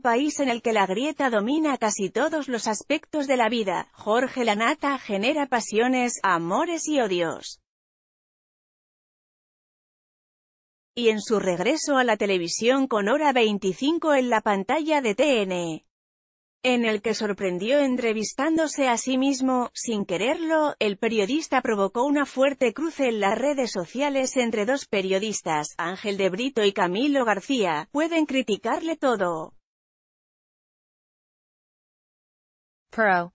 país en el que la grieta domina casi todos los aspectos de la vida, Jorge Lanata genera pasiones, amores y odios. y en su regreso a la televisión con Hora 25 en la pantalla de TN, en el que sorprendió entrevistándose a sí mismo, sin quererlo, el periodista provocó una fuerte cruce en las redes sociales entre dos periodistas, Ángel de Brito y Camilo García, pueden criticarle todo. Pro.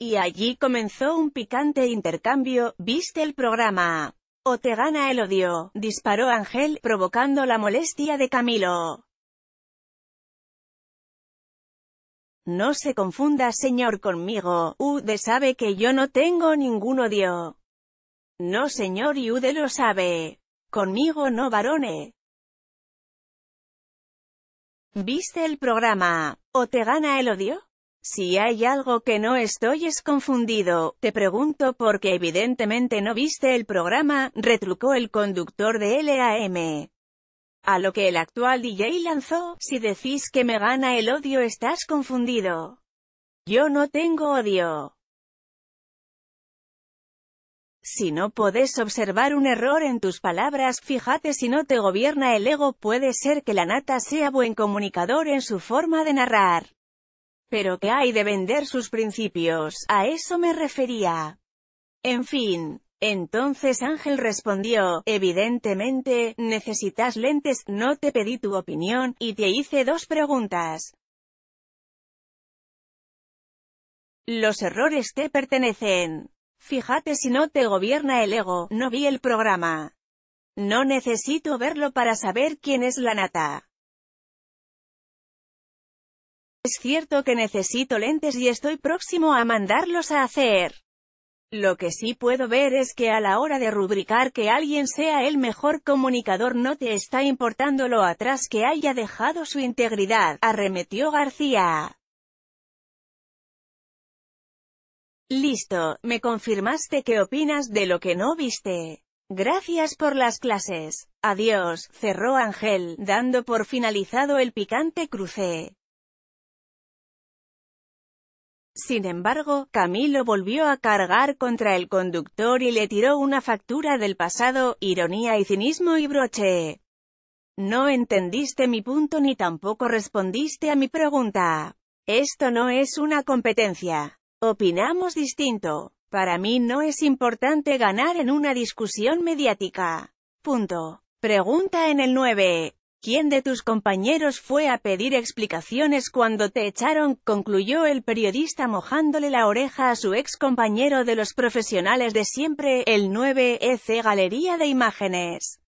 Y allí comenzó un picante intercambio, viste el programa. O te gana el odio, disparó Ángel, provocando la molestia de Camilo. No se confunda señor conmigo, Ude sabe que yo no tengo ningún odio. No señor y Ude lo sabe. Conmigo no varone. ¿Viste el programa ¿O te gana el odio? Si hay algo que no estoy es confundido, te pregunto porque evidentemente no viste el programa, retrucó el conductor de LAM. A lo que el actual DJ lanzó, si decís que me gana el odio estás confundido. Yo no tengo odio. Si no podés observar un error en tus palabras, fíjate si no te gobierna el ego, puede ser que la nata sea buen comunicador en su forma de narrar. Pero que hay de vender sus principios, a eso me refería. En fin. Entonces Ángel respondió, evidentemente, necesitas lentes, no te pedí tu opinión, y te hice dos preguntas. Los errores te pertenecen. Fíjate si no te gobierna el ego, no vi el programa. No necesito verlo para saber quién es la nata. Es cierto que necesito lentes y estoy próximo a mandarlos a hacer. Lo que sí puedo ver es que a la hora de rubricar que alguien sea el mejor comunicador no te está importando lo atrás que haya dejado su integridad, arremetió García. Listo, me confirmaste qué opinas de lo que no viste. Gracias por las clases. Adiós, cerró Ángel, dando por finalizado el picante cruce. Sin embargo, Camilo volvió a cargar contra el conductor y le tiró una factura del pasado, ironía y cinismo y broche. No entendiste mi punto ni tampoco respondiste a mi pregunta. Esto no es una competencia. Opinamos distinto. Para mí no es importante ganar en una discusión mediática. Punto. Pregunta en el 9. ¿Quién de tus compañeros fue a pedir explicaciones cuando te echaron? concluyó el periodista mojándole la oreja a su ex compañero de los profesionales de siempre, el 9EC e Galería de Imágenes.